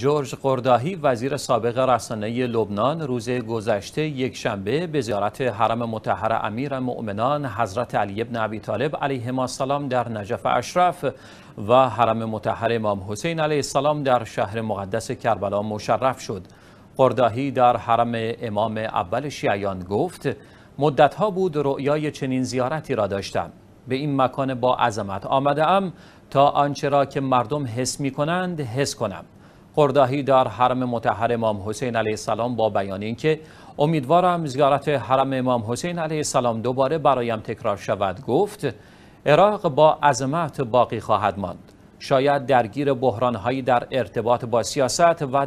جورج قرداهی وزیر سابق رسانه لبنان روز گذشته یک شنبه به زیارت حرم متحر امیر مؤمنان حضرت علی ابن ابی طالب ما السلام در نجف اشرف و حرم متحر امام حسین علیه السلام در شهر مقدس کربلا مشرف شد قرداهی در حرم امام اول شیعیان گفت مدتها بود رؤیای چنین زیارتی را داشتم به این مکان با عظمت آمده ام تا آنچه را که مردم حس می کنند حس کنم قرداهی در حرم متحر امام حسین علیه السلام با بیان اینکه امیدوارم زیارت حرم امام حسین علیه السلام دوباره برایم تکرار شود گفت عراق با عظمت باقی خواهد ماند شاید درگیر هایی در ارتباط با سیاست و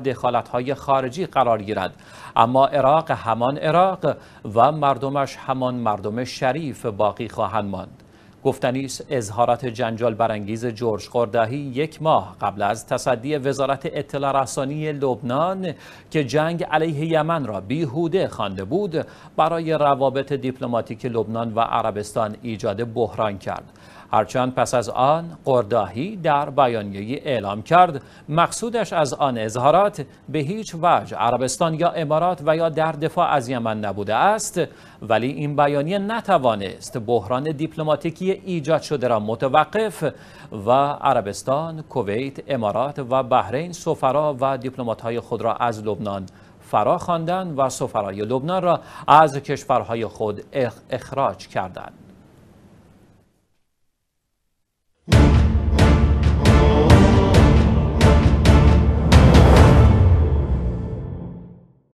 های خارجی قرار گیرد اما عراق همان عراق و مردمش همان مردم شریف باقی خواهند ماند گفتنی اظهارات جنجال برانگیز جورج قردهی یک ماه قبل از تصدی وزارت اطلاع رسانی لبنان که جنگ علیه یمن را بیهوده خوانده بود برای روابط دیپلماتیک لبنان و عربستان ایجاد بحران کرد هرچند پس از آن قرداهی در بیانیه‌ای اعلام کرد مقصودش از آن اظهارات به هیچ وجه عربستان یا امارات و یا در دفاع از یمن نبوده است ولی این بیانیه نتوانست بحران دیپلماتیکی ایجاد شده را متوقف و عربستان، کویت، امارات و بحرین سفرا و دیپلمات‌های خود را از لبنان فرا خواندند و سفرای لبنان را از کشورهای خود اخراج کردند.